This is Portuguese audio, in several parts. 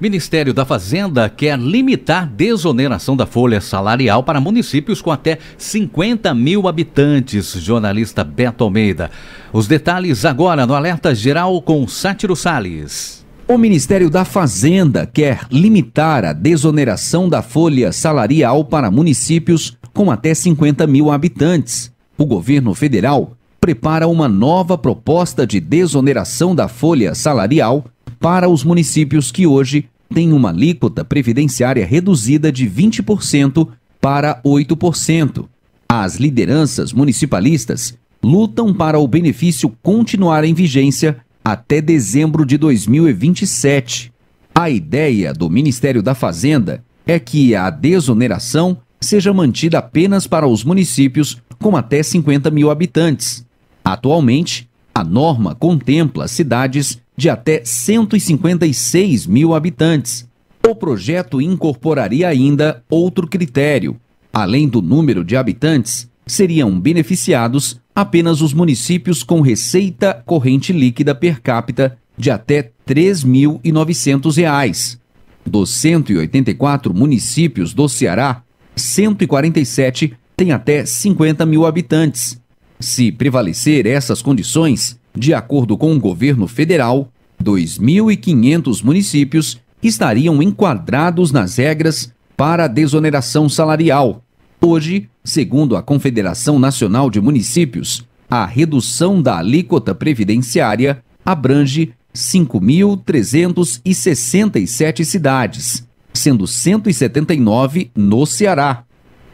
Ministério da Fazenda quer limitar desoneração da folha salarial para municípios com até 50 mil habitantes. Jornalista Beto Almeida. Os detalhes agora no Alerta Geral com Sátiro Salles. O Ministério da Fazenda quer limitar a desoneração da folha salarial para municípios com até 50 mil habitantes. O governo federal prepara uma nova proposta de desoneração da folha salarial para os municípios que hoje têm uma alíquota previdenciária reduzida de 20% para 8%. As lideranças municipalistas lutam para o benefício continuar em vigência até dezembro de 2027. A ideia do Ministério da Fazenda é que a desoneração seja mantida apenas para os municípios com até 50 mil habitantes. Atualmente, a norma contempla cidades de até 156 mil habitantes. O projeto incorporaria ainda outro critério. Além do número de habitantes, seriam beneficiados apenas os municípios com receita corrente líquida per capita de até R$ 3.900. Dos 184 municípios do Ceará, 147 têm até 50 mil habitantes se prevalecer essas condições, de acordo com o governo federal, 2.500 municípios estariam enquadrados nas regras para desoneração salarial. Hoje, segundo a Confederação Nacional de Municípios, a redução da alíquota previdenciária abrange 5.367 cidades, sendo 179 no Ceará.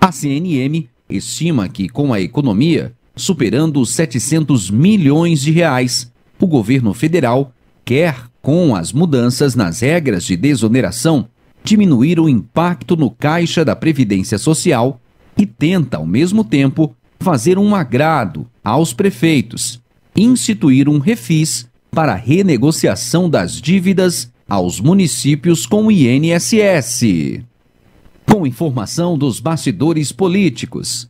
A CNM estima que, com a economia, superando os 700 milhões de reais. O governo federal quer, com as mudanças nas regras de desoneração, diminuir o impacto no caixa da Previdência Social e tenta, ao mesmo tempo, fazer um agrado aos prefeitos, instituir um refis para renegociação das dívidas aos municípios com o INSS. Com informação dos bastidores políticos,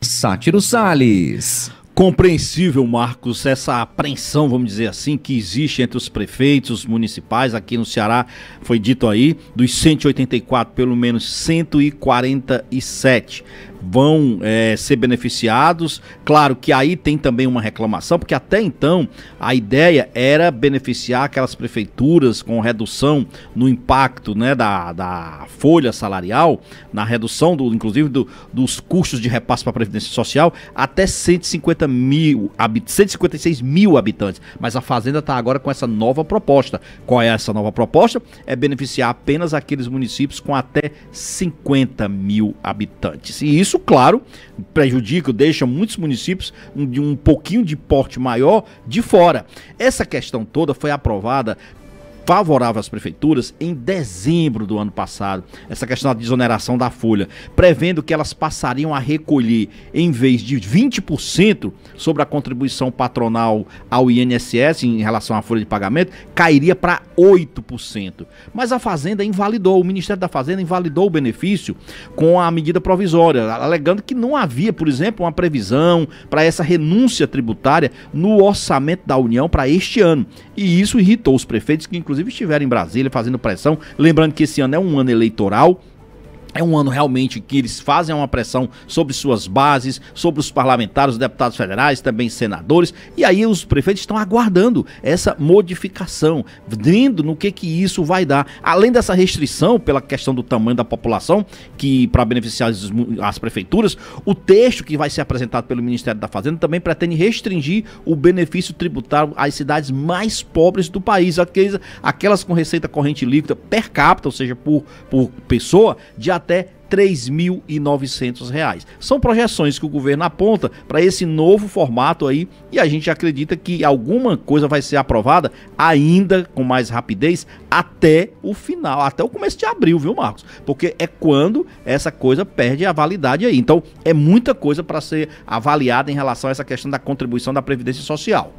Sátiro Sales. Compreensível, Marcos, essa apreensão, vamos dizer assim, que existe entre os prefeitos municipais aqui no Ceará, foi dito aí, dos 184, pelo menos 147 vão é, ser beneficiados. Claro que aí tem também uma reclamação, porque até então a ideia era beneficiar aquelas prefeituras com redução no impacto né, da, da folha salarial, na redução, do, inclusive, do, dos custos de repasse para a Previdência Social, até 150 mil, 156 mil habitantes. Mas a Fazenda está agora com essa nova proposta. Qual é essa nova proposta? É beneficiar apenas aqueles municípios com até 50 mil habitantes. E isso isso, claro, prejudica, deixa muitos municípios de um pouquinho de porte maior de fora. Essa questão toda foi aprovada favorável às prefeituras em dezembro do ano passado, essa questão da desoneração da folha, prevendo que elas passariam a recolher, em vez de 20% sobre a contribuição patronal ao INSS em relação à folha de pagamento, cairia para 8%. Mas a Fazenda invalidou, o Ministério da Fazenda invalidou o benefício com a medida provisória, alegando que não havia, por exemplo, uma previsão para essa renúncia tributária no orçamento da União para este ano. E isso irritou os prefeitos que, inclusive, inclusive estiveram em Brasília fazendo pressão. Lembrando que esse ano é um ano eleitoral, é um ano realmente que eles fazem uma pressão sobre suas bases, sobre os parlamentares, os deputados federais, também senadores, e aí os prefeitos estão aguardando essa modificação, vendo no que que isso vai dar. Além dessa restrição pela questão do tamanho da população, que para beneficiar as, as, prefeituras, o texto que vai ser apresentado pelo Ministério da Fazenda também pretende restringir o benefício tributário às cidades mais pobres do país, aquelas, aquelas com receita corrente líquida per capita, ou seja, por, por pessoa, de até até R$ 3.900. São projeções que o governo aponta para esse novo formato aí e a gente acredita que alguma coisa vai ser aprovada ainda com mais rapidez até o final, até o começo de abril, viu, Marcos? Porque é quando essa coisa perde a validade aí. Então, é muita coisa para ser avaliada em relação a essa questão da contribuição da previdência social.